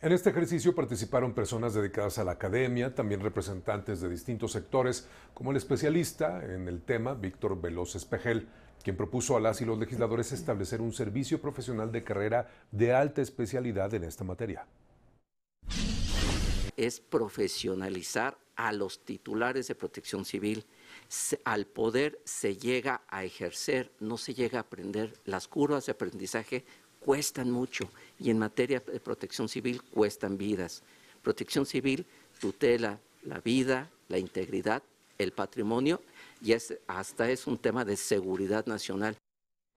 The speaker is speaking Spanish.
En este ejercicio participaron personas dedicadas a la academia, también representantes de distintos sectores, como el especialista en el tema Víctor Veloz Espejel, quien propuso a las y los legisladores establecer un servicio profesional de carrera de alta especialidad en esta materia. Es profesionalizar a los titulares de protección civil. Al poder se llega a ejercer, no se llega a aprender. Las curvas de aprendizaje cuestan mucho y en materia de protección civil cuestan vidas. Protección civil tutela la vida, la integridad, el patrimonio y es, hasta es un tema de seguridad nacional.